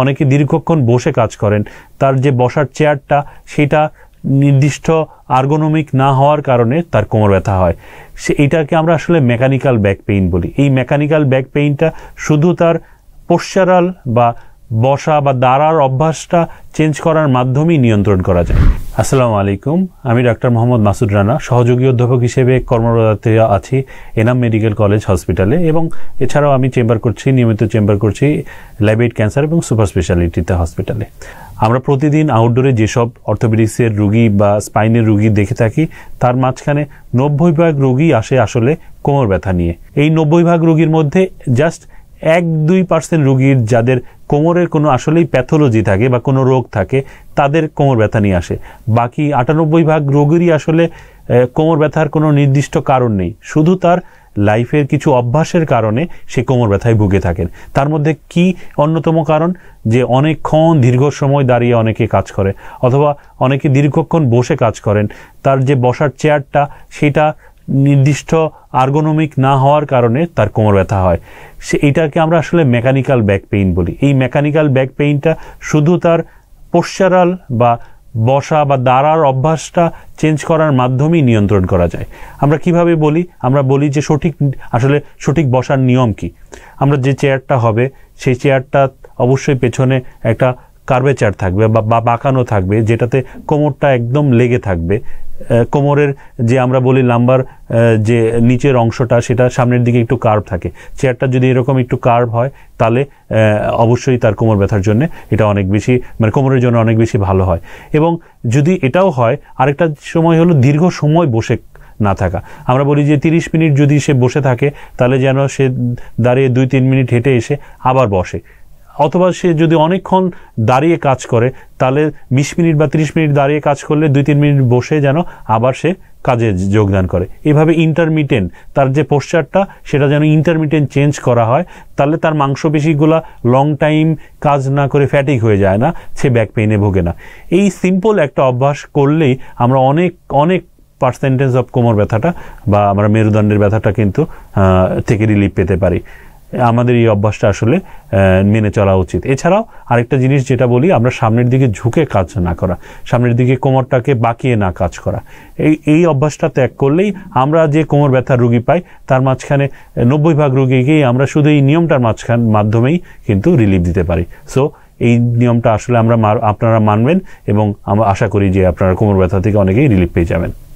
অনেকে দীর্ঘক্ষণ বসে কাজ করেন তার যে বসার চেয়ারটা সেটা নির্দিষ্ট আর্গোনমিক না হওয়ার কারণে তার কোমর ব্যথা হয় সে এটাকে আমরা আসলে মেকানিক্যাল ব্যাক পেইন বলি এই মেকানিক্যাল ব্যাক পেইনটা শুধু তার পোশ্চারাল বা বসা বা দাঁড়ার অভ্যাসটা চেঞ্জ করার মাধ্যমেই নিয়ন্ত্রণ করা যায় আসসালামু আলাইকুম আমি ডাক্তার মোহাম্মদ মাসুদ রানা সহযোগী অধ্যাপক হিসেবে কর্মরত আছি এনাম মেডিকেল কলেজ হসপিটালে এবং এছাড়াও আমি চেম্বার করছি নিয়মিত চেম্বার করছি ল্যাবেড ক্যান্সার এবং সুপার স্পেশালিটিতে হসপিটালে আমরা প্রতিদিন আউটডোরে যেসব অর্থোপেডিক্সের রুগী বা স্পাইনের রুগী দেখে থাকি তার মাঝখানে নব্বই ভাগ রুগী আসে আসলে কোমর ব্যথা নিয়ে এই নব্বই ভাগ রুগীর মধ্যে জাস্ট এক দুই পার্সেন্ট রুগীর যাদের কোমরের কোনো আসলেই প্যাথোলজি থাকে বা কোনো রোগ থাকে তাদের কোমর ব্যথা নিয়ে আসে বাকি আটানব্বই ভাগ রোগীরই আসলে কোমর ব্যথার কোনো নির্দিষ্ট কারণ নেই শুধু তার লাইফের কিছু অভ্যাসের কারণে সে কোমর ব্যথায় ভুগে থাকেন তার মধ্যে কি অন্যতম কারণ যে অনেকক্ষণ দীর্ঘ সময় দাঁড়িয়ে অনেকে কাজ করে অথবা অনেকে দীর্ঘক্ষণ বসে কাজ করেন তার যে বসার চেয়ারটা সেটা নির্দিষ্ট আর্গোনমিক না হওয়ার কারণে তার কোমর ব্যথা হয় সে এটাকে আমরা আসলে মেকানিক্যাল ব্যাক পেইন বলি এই মেকানিক্যাল ব্যাক পেইনটা শুধু তার পোশ্চারাল বা বসা বা দাঁড়ার অভ্যাসটা চেঞ্জ করার মাধ্যমেই নিয়ন্ত্রণ করা যায় আমরা কিভাবে বলি আমরা বলি যে সঠিক আসলে সঠিক বসার নিয়ম কি আমরা যে চেয়ারটা হবে সেই চেয়ারটা অবশ্যই পেছনে একটা কার্বেচার থাকবে বা বাঁকানো থাকবে যেটাতে কোমরটা একদম লেগে থাকবে কোমরের যে আমরা বলি লাম্বার যে নিচের অংশটা সেটা সামনের দিকে একটু কার্ভ থাকে চেয়ারটা যদি এরকম একটু কার্ভ হয় তাহলে অবশ্যই তার কোমর ব্যথার জন্য এটা অনেক বেশি মানে কোমরের জন্য অনেক বেশি ভালো হয় এবং যদি এটাও হয় আরেকটা সময় হলো দীর্ঘ সময় বসে না থাকা আমরা বলি যে 30 মিনিট যদি সে বসে থাকে তাহলে যেন সে দাঁড়িয়ে দুই তিন মিনিট হেঁটে এসে আবার বসে অথবা সে যদি অনেকক্ষণ দাঁড়িয়ে কাজ করে তাহলে বিশ মিনিট বা ৩০ মিনিট দাঁড়িয়ে কাজ করলে দুই তিন মিনিট বসে যেন আবার সে কাজে যোগদান করে এভাবে ইন্টারমিডিয়েন্ট তার যে পোশ্চারটা সেটা যেন ইন্টারমিডিয়েন্ট চেঞ্জ করা হয় তাহলে তার মাংসপেশিগুলা লং টাইম কাজ না করে ফ্যাটিক হয়ে যায় না সে ব্যাক পেইনে ভোগে না এই সিম্পল একটা অভ্যাস করলেই আমরা অনেক অনেক পার্সেন্টেজ অফ কোমর ব্যথাটা বা আমরা মেরুদণ্ডের ব্যথাটা কিন্তু থেকে রিলিফ পেতে পারি আমাদের এই অভ্যাসটা আসলে মেনে চলা উচিত এছাড়াও আরেকটা জিনিস যেটা বলি আমরা সামনের দিকে ঝুঁকে কাজ না করা সামনের দিকে কোমরটাকে বাঁকিয়ে না কাজ করা এই এই অভ্যাসটা ত্যাগ করলেই আমরা যে কোমর ব্যথার রুগী পাই তার মাঝখানে নব্বই ভাগ রুগীকেই আমরা শুধু এই নিয়মটার মাঝখান মাধ্যমেই কিন্তু রিলিফ দিতে পারি সো এই নিয়মটা আসলে আমরা আপনারা মানবেন এবং আমরা আশা করি যে আপনারা কোমর ব্যথা থেকে অনেকেই রিলিফ পেয়ে যাবেন